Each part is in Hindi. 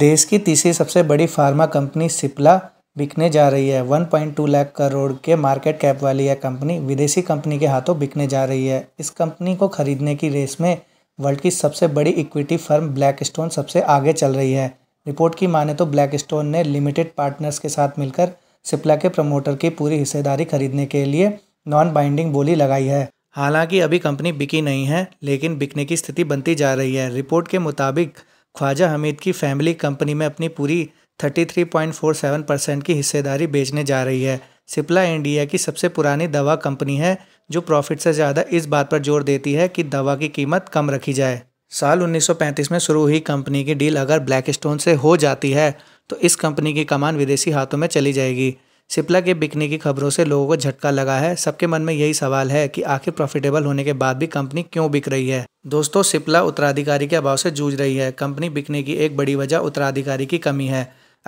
देश की तीसरी सबसे बड़ी फार्मा कंपनी सिप्ला बिकने जा रही है 1.2 लाख करोड़ के मार्केट कैप वाली यह कंपनी विदेशी कंपनी के हाथों बिकने जा रही है इस कंपनी को खरीदने की रेस में वर्ल्ड की सबसे बड़ी इक्विटी फर्म ब्लैकस्टोन सबसे आगे चल रही है रिपोर्ट की माने तो ब्लैकस्टोन ने लिमिटेड पार्टनर्स के साथ मिलकर सिप्ला के प्रमोटर की पूरी हिस्सेदारी खरीदने के लिए नॉन बाइंडिंग बोली लगाई है हालांकि अभी कंपनी बिकी नहीं है लेकिन बिकने की स्थिति बनती जा रही है रिपोर्ट के मुताबिक ख्वाजा हमीद की फैमिली कंपनी में अपनी पूरी 33.47 परसेंट की हिस्सेदारी बेचने जा रही है सिप्ला इंडिया की सबसे पुरानी दवा कंपनी है जो प्रॉफिट से ज़्यादा इस बात पर जोर देती है कि दवा की कीमत कम रखी जाए साल 1935 में शुरू हुई कंपनी की डील अगर ब्लैक स्टोन से हो जाती है तो इस कंपनी की कमान विदेशी हाथों में चली जाएगी सिप्ला के बिकने की खबरों से लोगों को झटका लगा है सबके मन में यही सवाल है कि आखिर प्रॉफिटेबल होने के बाद भी कंपनी क्यों बिक रही है दोस्तों सिप्ला उत्तराधिकारी के अभाव से जूझ रही है कंपनी बिकने की एक बड़ी वजह उत्तराधिकारी की कमी है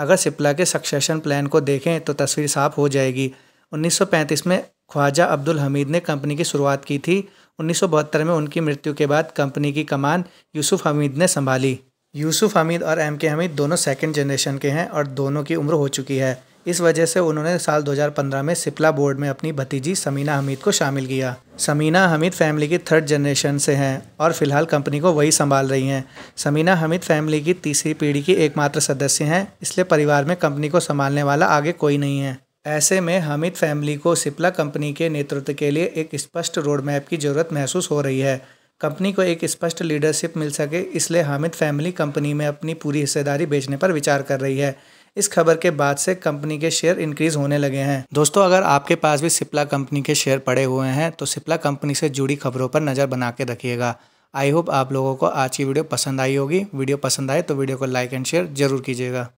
अगर सिप्ला के सक्सेशन प्लान को देखें तो तस्वीर साफ हो जाएगी 1935 में ख्वाजा अब्दुल हमीद ने कंपनी की शुरुआत की थी उन्नीस में उनकी मृत्यु के बाद कंपनी की कमान यूसुफ हमीद ने संभाली यूसुफ हमीद और एम के हमीद दोनों सेकेंड जनरेशन के हैं और दोनों की उम्र हो चुकी है इस वजह से उन्होंने साल 2015 में सिपला बोर्ड में अपनी भतीजी समीना हमीद को शामिल किया समीना हमीद फैमिली की थर्ड जनरेशन से हैं और फिलहाल कंपनी को वही संभाल रही हैं समीना हमीद फैमिली की तीसरी पीढ़ी की एकमात्र सदस्य हैं इसलिए परिवार में कंपनी को संभालने वाला आगे कोई नहीं है ऐसे में हमीद फैमिली को सिपला कंपनी के नेतृत्व के लिए एक स्पष्ट रोड मैप की ज़रूरत महसूस हो रही है कंपनी को एक स्पष्ट लीडरशिप मिल सके इसलिए हामिद फैमिली कंपनी में अपनी पूरी हिस्सेदारी बेचने पर विचार कर रही है इस खबर के बाद से कंपनी के शेयर इंक्रीज होने लगे हैं दोस्तों अगर आपके पास भी सिप्ला कंपनी के शेयर पड़े हुए हैं तो सिप्ला कंपनी से जुड़ी खबरों पर नज़र बना के रखिएगा आई होप आप लोगों को आज की वीडियो पसंद आई होगी वीडियो पसंद आए तो वीडियो को लाइक एंड शेयर जरूर कीजिएगा